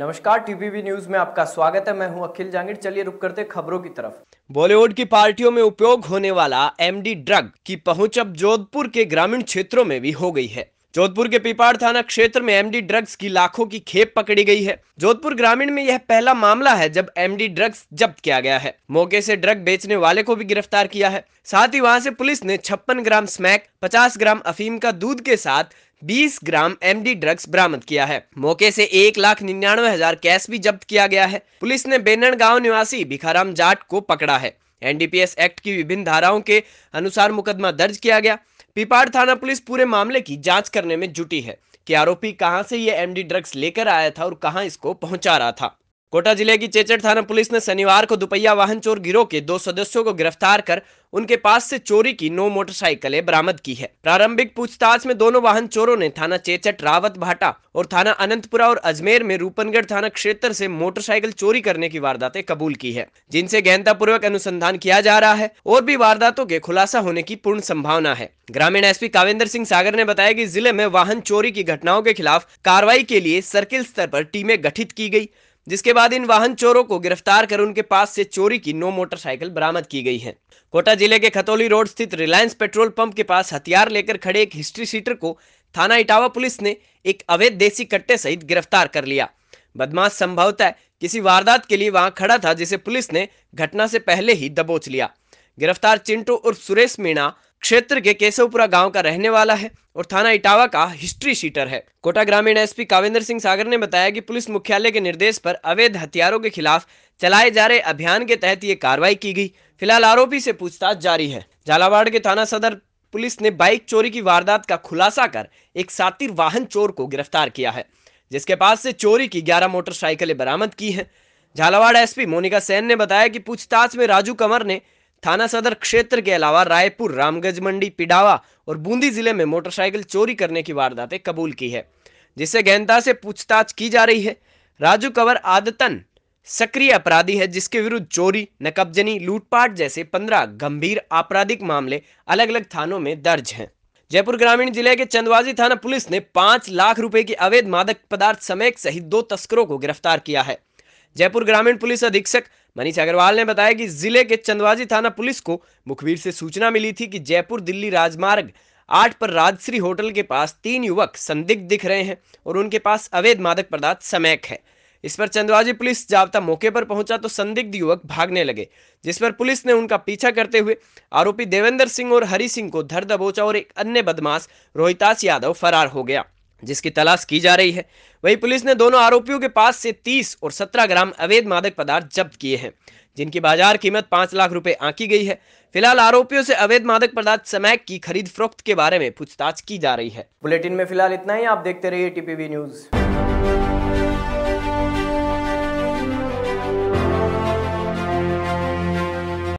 नमस्कार टीवीबी न्यूज में आपका स्वागत है मैं हूं अखिल जांगिड़ चलिए रुक करते खबरों की तरफ बॉलीवुड की पार्टियों में उपयोग होने वाला एमडी ड्रग की पहुंच अब जोधपुर के ग्रामीण क्षेत्रों में भी हो गई है जोधपुर के पिपाड़ थाना क्षेत्र में एमडी ड्रग्स की लाखों की खेप पकड़ी गई है जोधपुर ग्रामीण में यह पहला मामला है जब एमडी ड्रग्स जब्त किया गया है मौके से ड्रग बेचने वाले को भी गिरफ्तार किया है साथ ही वहां से पुलिस ने छप्पन ग्राम स्मैक 50 ग्राम अफीम का दूध के साथ 20 ग्राम एमडी ड्रग्स बरामद किया है मौके से एक लाख निन्यानवे हजार कैश भी जब्त किया गया है पुलिस ने बेनन गांव निवासी भिखाराम जाट को पकड़ा है एनडीपीएस एक्ट की विभिन्न धाराओं के अनुसार मुकदमा दर्ज किया गया पिपाड़ थाना पुलिस पूरे मामले की जांच करने में जुटी है कि आरोपी कहां से ये एमडी ड्रग्स लेकर आया था और कहां इसको पहुंचा रहा था कोटा जिले की चेचड़ थाना पुलिस ने शनिवार को दुपहिया वाहन चोर गिरोह के दो सदस्यों को गिरफ्तार कर उनके पास से चोरी की नौ मोटरसाइकिलें बरामद की है प्रारंभिक पूछताछ में दोनों वाहन चोरों ने थाना चेचट रावत भाटा और थाना अनंतपुरा और अजमेर में रूपनगढ़ थाना क्षेत्र से मोटरसाइकिल चोरी करने की वारदातें कबूल की है जिनसे पूर्वक अनुसंधान किया जा रहा है और भी वारदातों के खुलासा होने की पूर्ण संभावना है ग्रामीण एसपी कावेंद्र सिंह सागर ने बताया की जिले में वाहन चोरी की घटनाओं के खिलाफ कार्रवाई के लिए सर्किल स्तर आरोप टीमें गठित की गयी जिसके बाद इन वाहन चोरों को गिरफ्तार कर उनके पास से चोरी की नौ मोटरसाइकिल बरामद की गई है कोटा जिले के खतौली रोड स्थित रिलायंस पेट्रोल पंप के पास हथियार लेकर खड़े एक हिस्ट्री सीटर को थाना इटावा पुलिस ने एक अवैध देसी कट्टे सहित गिरफ्तार कर लिया बदमाश संभवतः किसी वारदात के लिए वहां खड़ा था जिसे पुलिस ने घटना से पहले ही दबोच लिया गिरफ्तार चिंटू उर्फ सुरेश मीणा क्षेत्र के केशवपुरा गांव का रहने वाला है और थाना इटावा का हिस्ट्री शीटर है कोटा ग्रामीण एसपी काविंदर सिंह सागर ने बताया कि पुलिस मुख्यालय के निर्देश पर अवैध हथियारों के खिलाफ चलाए जा रहे अभियान के तहत ये कार्रवाई की गई फिलहाल आरोपी से पूछताछ जारी है झालावाड़ के थाना सदर पुलिस ने बाइक चोरी की वारदात का खुलासा कर एक सातिर वाहन चोर को गिरफ्तार किया है जिसके पास से चोरी की ग्यारह मोटरसाइकिलें बरामद की है झालावाड़ एसपी मोनिका सेन ने बताया कि पूछताछ में राजू कंवर ने थाना सदर क्षेत्र के अलावा रायपुर रामगंज मंडी पिडावा और बूंदी जिले में मोटरसाइकिल चोरी करने की वारदातें कबूल की है जिससे गहनता से पूछताछ की जा रही है राजू कंवर आदतन सक्रिय अपराधी है जिसके विरुद्ध चोरी नकबजनी लूटपाट जैसे पंद्रह गंभीर आपराधिक मामले अलग अलग थानों में दर्ज हैं जयपुर ग्रामीण जिले के चंदवाजी थाना पुलिस ने पांच लाख रुपए की अवैध मादक पदार्थ समेत सहित दो तस्करों को गिरफ्तार किया है जयपुर ग्रामीण पुलिस अधीक्षक मनीष अग्रवाल ने बताया कि जिले के चंदवाजी थाना पुलिस को मुखबिर से सूचना मिली थी कि जयपुर दिल्ली राजमार्ग आठ पर राजश्री होटल के पास तीन युवक संदिग्ध दिख रहे हैं और उनके पास अवैध मादक पदार्थ समैक है इस पर चंदवाजी पुलिस जाबता मौके पर पहुंचा तो संदिग्ध युवक भागने लगे जिस पर पुलिस ने उनका पीछा करते हुए आरोपी देवेंद्र सिंह और हरि सिंह को धर दबोचा और एक अन्य बदमाश रोहितास यादव फरार हो गया जिसकी तलाश की जा रही है वहीं पुलिस ने दोनों आरोपियों के पास से 30 और 17 ग्राम अवैध मादक पदार्थ जब्त किए हैं जिनकी बाजार कीमत 5 लाख रुपए आंकी गई है फिलहाल आरोपियों से अवैध मादक पदार्थ समैक की खरीद फरोख्त के बारे में पूछताछ की जा रही है बुलेटिन में फिलहाल इतना ही आप देखते रहिए टीपीवी न्यूज़